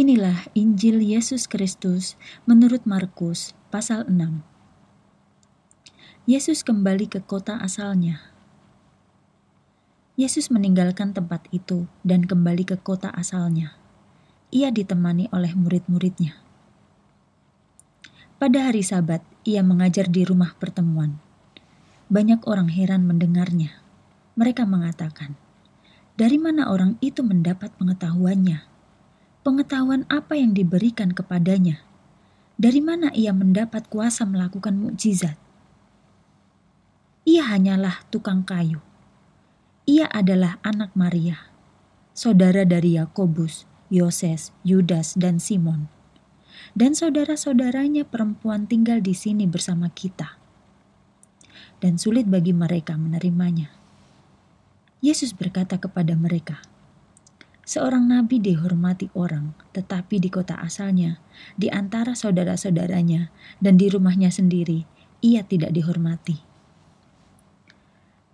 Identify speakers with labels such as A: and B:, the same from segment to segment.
A: Inilah Injil Yesus Kristus menurut Markus pasal 6. Yesus kembali ke kota asalnya. Yesus meninggalkan tempat itu dan kembali ke kota asalnya. Ia ditemani oleh murid-muridnya. Pada hari Sabat, ia mengajar di rumah pertemuan. Banyak orang heran mendengarnya. Mereka mengatakan, "Dari mana orang itu mendapat pengetahuannya?" pengetahuan apa yang diberikan kepadanya. Dari mana ia mendapat kuasa melakukan mukjizat? Ia hanyalah tukang kayu. Ia adalah anak Maria, saudara dari Yakobus, Yoses, Yudas, dan Simon. Dan saudara-saudaranya perempuan tinggal di sini bersama kita. Dan sulit bagi mereka menerimanya. Yesus berkata kepada mereka, Seorang nabi dihormati orang, tetapi di kota asalnya, di antara saudara-saudaranya, dan di rumahnya sendiri, ia tidak dihormati.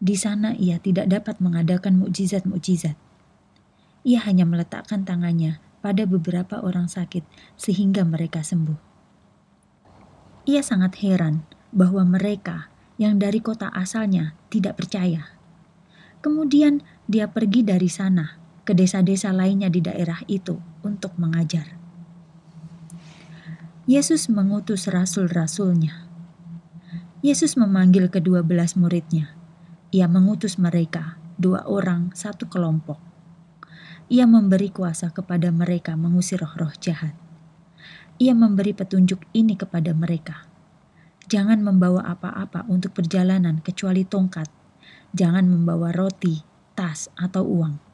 A: Di sana ia tidak dapat mengadakan mukjizat-mukjizat. Ia hanya meletakkan tangannya pada beberapa orang sakit sehingga mereka sembuh. Ia sangat heran bahwa mereka yang dari kota asalnya tidak percaya. Kemudian dia pergi dari sana ke desa-desa lainnya di daerah itu untuk mengajar. Yesus mengutus rasul-rasulnya. Yesus memanggil kedua belas muridnya. Ia mengutus mereka, dua orang, satu kelompok. Ia memberi kuasa kepada mereka mengusir roh-roh jahat. Ia memberi petunjuk ini kepada mereka. Jangan membawa apa-apa untuk perjalanan kecuali tongkat. Jangan membawa roti, tas, atau uang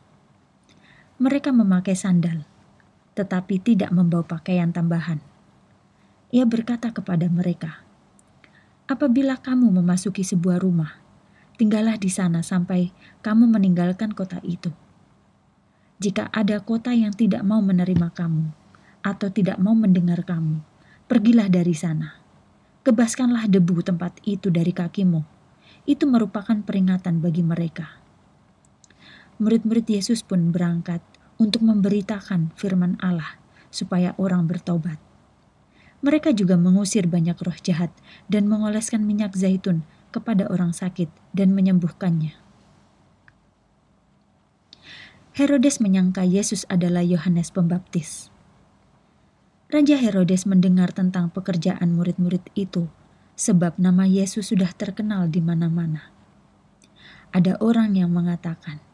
A: mereka memakai sandal, tetapi tidak membawa pakaian tambahan. Ia berkata kepada mereka, "Apabila kamu memasuki sebuah rumah, tinggallah di sana sampai kamu meninggalkan kota itu. Jika ada kota yang tidak mau menerima kamu atau tidak mau mendengar kamu, pergilah dari sana. Kebaskanlah debu tempat itu dari kakimu." Itu merupakan peringatan bagi mereka murid-murid Yesus pun berangkat untuk memberitakan firman Allah supaya orang bertobat. Mereka juga mengusir banyak roh jahat dan mengoleskan minyak zaitun kepada orang sakit dan menyembuhkannya. Herodes menyangka Yesus adalah Yohanes Pembaptis. Raja Herodes mendengar tentang pekerjaan murid-murid itu, sebab nama Yesus sudah terkenal di mana-mana. Ada orang yang mengatakan,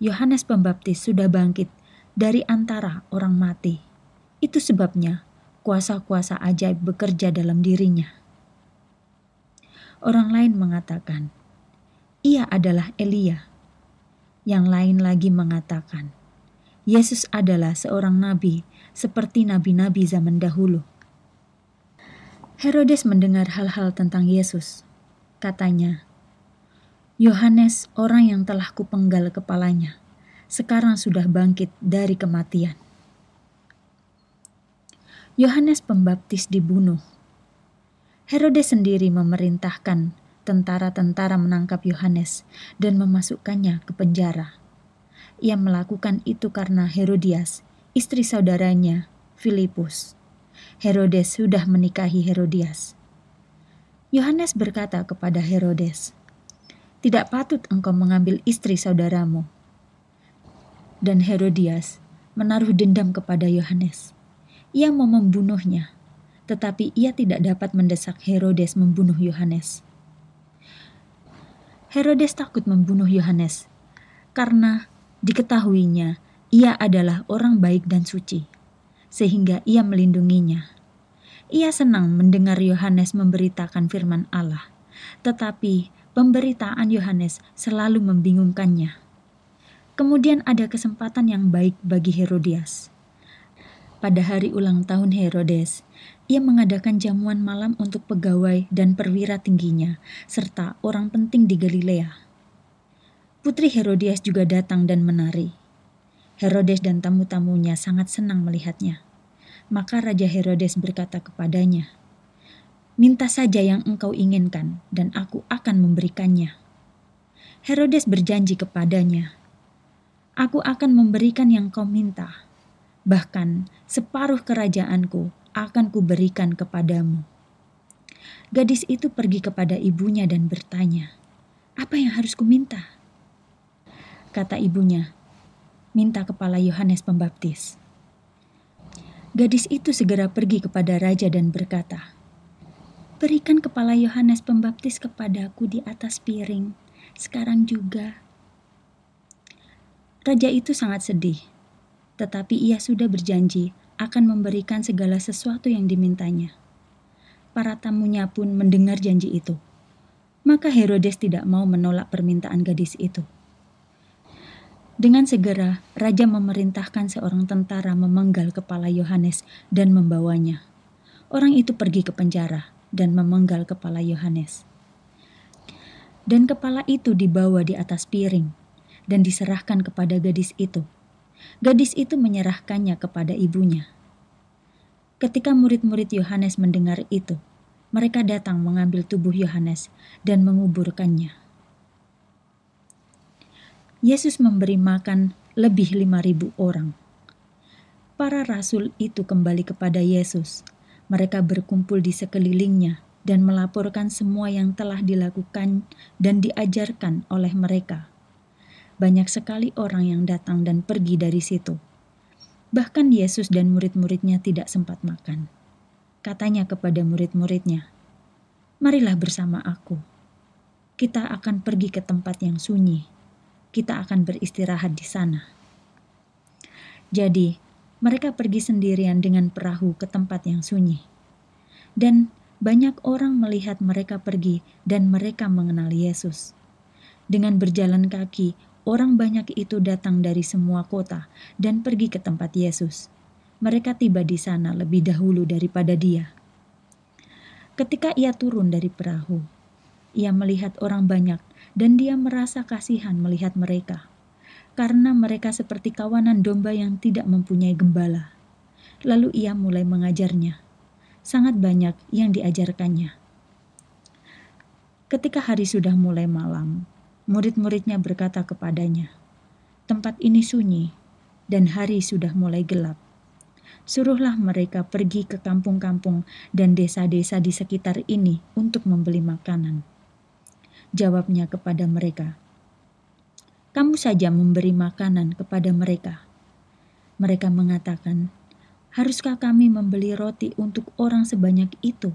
A: "Yohanes Pembaptis sudah bangkit, dari antara orang mati. Itu sebabnya kuasa-kuasa ajaib bekerja dalam dirinya. Orang lain mengatakan, "Ia adalah Elia." Yang lain lagi mengatakan, "Yesus adalah seorang nabi seperti nabi-nabi zaman dahulu." Herodes mendengar hal-hal tentang Yesus. Katanya, "Yohanes, orang yang telah kupenggal kepalanya." sekarang sudah bangkit dari kematian. Yohanes Pembaptis dibunuh. Herodes sendiri memerintahkan tentara-tentara menangkap Yohanes dan memasukkannya ke penjara. Ia melakukan itu karena Herodias, istri saudaranya, Filipus. Herodes sudah menikahi Herodias. Yohanes berkata kepada Herodes, "Tidak patut engkau mengambil istri saudaramu." dan Herodias menaruh dendam kepada Yohanes. Ia mau membunuhnya, tetapi ia tidak dapat mendesak Herodes membunuh Yohanes. Herodes takut membunuh Yohanes karena diketahuinya ia adalah orang baik dan suci, sehingga ia melindunginya. Ia senang mendengar Yohanes memberitakan firman Allah, tetapi pemberitaan Yohanes selalu membingungkannya. Kemudian ada kesempatan yang baik bagi Herodias. Pada hari ulang tahun Herodes, ia mengadakan jamuan malam untuk pegawai dan perwira tingginya, serta orang penting di Galilea. Putri Herodias juga datang dan menari. Herodes dan tamu-tamunya sangat senang melihatnya. Maka Raja Herodes berkata kepadanya, "Minta saja yang engkau inginkan, dan aku akan memberikannya." Herodes berjanji kepadanya, aku akan memberikan yang kau minta. Bahkan separuh kerajaanku akan kuberikan kepadamu. Gadis itu pergi kepada ibunya dan bertanya, "Apa yang harus kuminta?" Kata ibunya, "Minta kepala Yohanes Pembaptis." Gadis itu segera pergi kepada raja dan berkata, "Berikan kepala Yohanes Pembaptis kepadaku di atas piring sekarang juga." Raja itu sangat sedih, tetapi ia sudah berjanji akan memberikan segala sesuatu yang dimintanya. Para tamunya pun mendengar janji itu. Maka Herodes tidak mau menolak permintaan gadis itu. Dengan segera, raja memerintahkan seorang tentara memenggal kepala Yohanes dan membawanya. Orang itu pergi ke penjara dan memenggal kepala Yohanes. Dan kepala itu dibawa di atas piring dan diserahkan kepada gadis itu. Gadis itu menyerahkannya kepada ibunya. Ketika murid-murid Yohanes mendengar itu, mereka datang mengambil tubuh Yohanes dan menguburkannya. Yesus memberi makan lebih lima ribu orang. Para rasul itu kembali kepada Yesus. Mereka berkumpul di sekelilingnya dan melaporkan semua yang telah dilakukan dan diajarkan oleh mereka banyak sekali orang yang datang dan pergi dari situ. Bahkan Yesus dan murid-muridnya tidak sempat makan. Katanya kepada murid-muridnya, "Marilah bersama aku. Kita akan pergi ke tempat yang sunyi. Kita akan beristirahat di sana." Jadi, mereka pergi sendirian dengan perahu ke tempat yang sunyi. Dan banyak orang melihat mereka pergi dan mereka mengenal Yesus. Dengan berjalan kaki, orang banyak itu datang dari semua kota dan pergi ke tempat Yesus. Mereka tiba di sana lebih dahulu daripada dia. Ketika ia turun dari perahu, ia melihat orang banyak dan dia merasa kasihan melihat mereka, karena mereka seperti kawanan domba yang tidak mempunyai gembala. Lalu ia mulai mengajarnya. Sangat banyak yang diajarkannya. Ketika hari sudah mulai malam, Murid-muridnya berkata kepadanya, "Tempat ini sunyi, dan hari sudah mulai gelap. Suruhlah mereka pergi ke kampung-kampung dan desa-desa di sekitar ini untuk membeli makanan." Jawabnya kepada mereka, "Kamu saja memberi makanan kepada mereka." Mereka mengatakan, "Haruskah kami membeli roti untuk orang sebanyak itu?"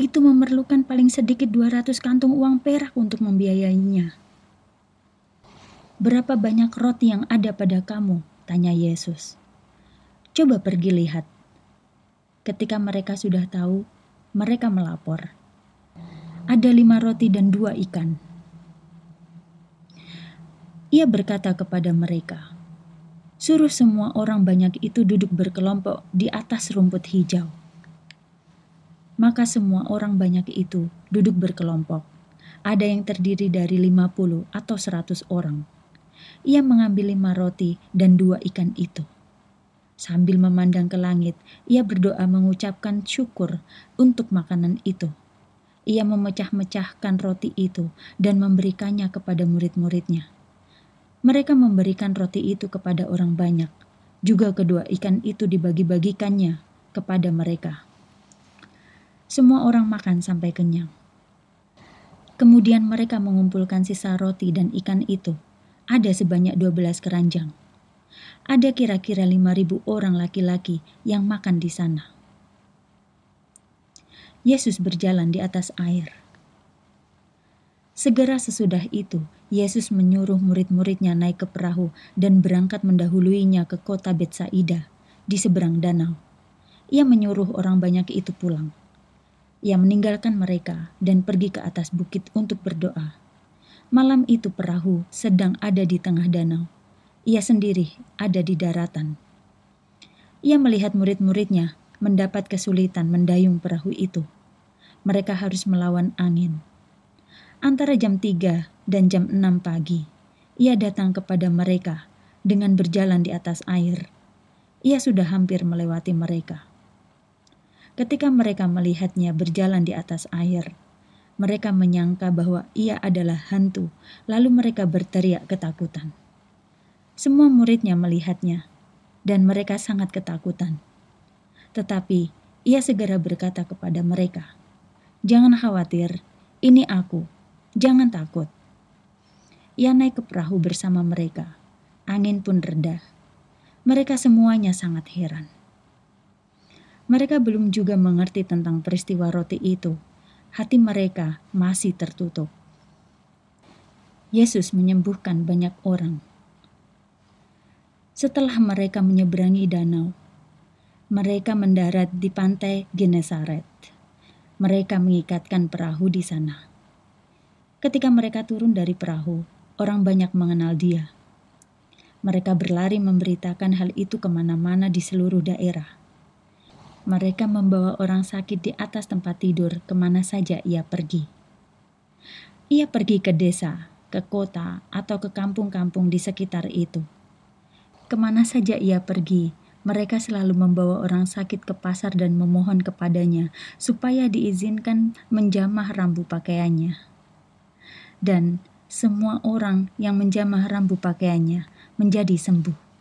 A: itu memerlukan paling sedikit 200 kantung uang perak untuk membiayainya. Berapa banyak roti yang ada pada kamu? Tanya Yesus. Coba pergi lihat. Ketika mereka sudah tahu, mereka melapor. Ada lima roti dan dua ikan. Ia berkata kepada mereka, "Suruh semua orang banyak itu duduk berkelompok di atas rumput hijau." maka semua orang banyak itu duduk berkelompok. Ada yang terdiri dari 50 atau 100 orang. Ia mengambil lima roti dan dua ikan itu. Sambil memandang ke langit, ia berdoa mengucapkan syukur untuk makanan itu. Ia memecah-mecahkan roti itu dan memberikannya kepada murid-muridnya. Mereka memberikan roti itu kepada orang banyak, juga kedua ikan itu dibagi-bagikannya kepada mereka semua orang makan sampai kenyang. Kemudian mereka mengumpulkan sisa roti dan ikan itu. Ada sebanyak 12 keranjang. Ada kira-kira 5.000 orang laki-laki yang makan di sana. Yesus berjalan di atas air. Segera sesudah itu, Yesus menyuruh murid-muridnya naik ke perahu dan berangkat mendahuluinya ke kota Betsaida di seberang danau. Ia menyuruh orang banyak itu pulang. Ia meninggalkan mereka dan pergi ke atas bukit untuk berdoa. Malam itu perahu sedang ada di tengah danau. Ia sendiri ada di daratan. Ia melihat murid-muridnya mendapat kesulitan mendayung perahu itu. Mereka harus melawan angin. Antara jam 3 dan jam 6 pagi, ia datang kepada mereka dengan berjalan di atas air. Ia sudah hampir melewati mereka. Ketika mereka melihatnya berjalan di atas air, mereka menyangka bahwa ia adalah hantu, lalu mereka berteriak ketakutan. Semua muridnya melihatnya, dan mereka sangat ketakutan. Tetapi ia segera berkata kepada mereka, "Jangan khawatir, ini aku, jangan takut." Ia naik ke perahu bersama mereka. Angin pun reda. Mereka semuanya sangat heran. Mereka belum juga mengerti tentang peristiwa roti itu. Hati mereka masih tertutup. Yesus menyembuhkan banyak orang. Setelah mereka menyeberangi danau, mereka mendarat di pantai Genesaret. Mereka mengikatkan perahu di sana. Ketika mereka turun dari perahu, orang banyak mengenal dia. Mereka berlari memberitakan hal itu kemana-mana di seluruh daerah. Mereka membawa orang sakit di atas tempat tidur kemana saja ia pergi. Ia pergi ke desa, ke kota, atau ke kampung-kampung di sekitar itu. Kemana saja ia pergi, mereka selalu membawa orang sakit ke pasar dan memohon kepadanya supaya diizinkan menjamah rambu pakaiannya. Dan semua orang yang menjamah rambu pakaiannya menjadi sembuh.